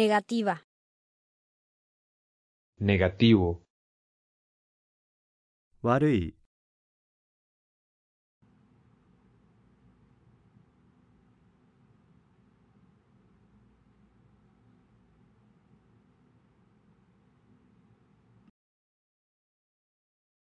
Negativa. Negativo.